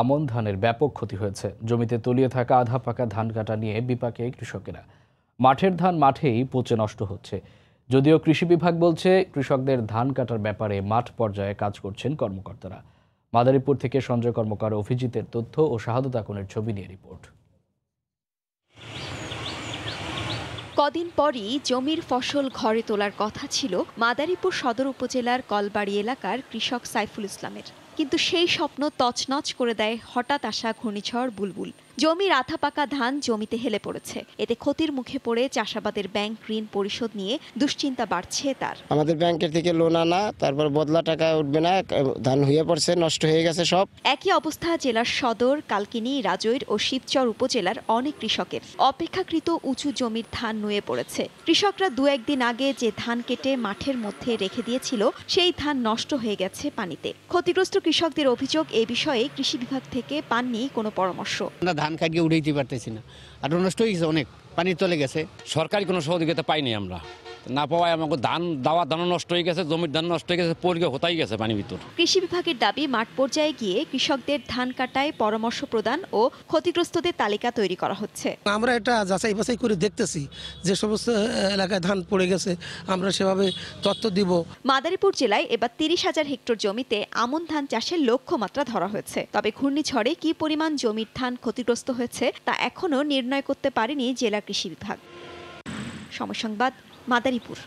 আমন ধানের ব্যাপক ক্ষতি হয়েছে জমিতে তলিয়ে থাকা আধা পাকা ধান কাটা নিয়ে বিপাকে কৃষকেরা মাঠের ধান মাঠেই পচে নষ্ট হচ্ছে যদিও কৃষি বিভাগ বলছে কৃষকদের ধান কাটার ব্যাপারে মাঠ পর্যায়ে কাজ করছেন কর্মকর্তারা মাদারীপুর থেকে সঞ্জয় কর্মকার অভিজিতের তথ্য ও শাহাদত আকনের ছবি নিয়ে রিপোর্ট কদিন পরই জমির ফসল ঘরে তোলার কথা ছিল মাদারীপুর সদর উপজেলার কলবাড়ি এলাকার কৃষক সাইফুল ইসলামের কিন্তু সেই স্বপ্ন তছনছ করে দেয় হঠাৎ আসা ঘূর্ণিঝড় বুলবুল জমির আথাপাকা ধান জমিতে হেলে পড়েছে এতে ক্ষতির মুখে পড়ে চাষাবাদের ব্যাংক ঋণ পরিশোধ নিয়ে দুশ্চিন্তা বাড়ছে তার আমাদের ব্যাংকের থেকে লোন আনা তারপর বদলা টাকা উঠবে না ধান হয়ে পড়ছে নষ্ট হয়ে গেছে সব একই অবস্থা জেলার সদর কালকিনি রাজৈর ও শিবচর উপজেলার অনেক কৃষকের অপেক্ষাকৃত উঁচু জমির ধান নুয়ে পড়েছে কৃষকরা দু একদিন আগে যে ধান কেটে মাঠের মধ্যে রেখে দিয়েছিল সেই ধান নষ্ট হয়ে গেছে পানিতে ক্ষতিগ্রস্ত কৃষকদের অভিযোগ এ বিষয়ে কৃষি বিভাগ থেকে পাননি কোনো পরামর্শ ধান কাটিয়ে উঠাইতে পারতেছি না আর নষ্ট হয়ে গেছে অনেক পানির তলে গেছে সরকারি কোনো সহযোগিতা পাইনি আমরা না পাওয়ায় আমাকে ধান দাওয়া ধান নষ্ট হয়ে গেছে জমির ধান নষ্ট হয়ে গেছে পরিগে হতাই গেছে পানি ভিতর কৃষি বিভাগের দাবি মাঠ পর্যায়ে গিয়ে কৃষকদের ধান কাটায় পরামর্শ প্রদান ও ক্ষতিগ্রস্তদের তালিকা তৈরি করা হচ্ছে আমরা এটা যাচাই বাছাই করে দেখতেছি যে সমস্ত এলাকায় ধান পড়ে গেছে আমরা সেভাবে তত্ত্ব দিব মাদারীপুর জেলায় এবার তিরিশ হাজার হেক্টর জমিতে আমন ধান চাষের লক্ষ্যমাত্রা ধরা হয়েছে তবে ঘূর্ণিঝড়ে কি পরিমাণ জমির ধান ক্ষতিগ্রস্ত হয়েছে তা এখনও নির্ণয় করতে পারেনি জেলা কৃষি বিভাগ সমসংবাদ মাদারীপুর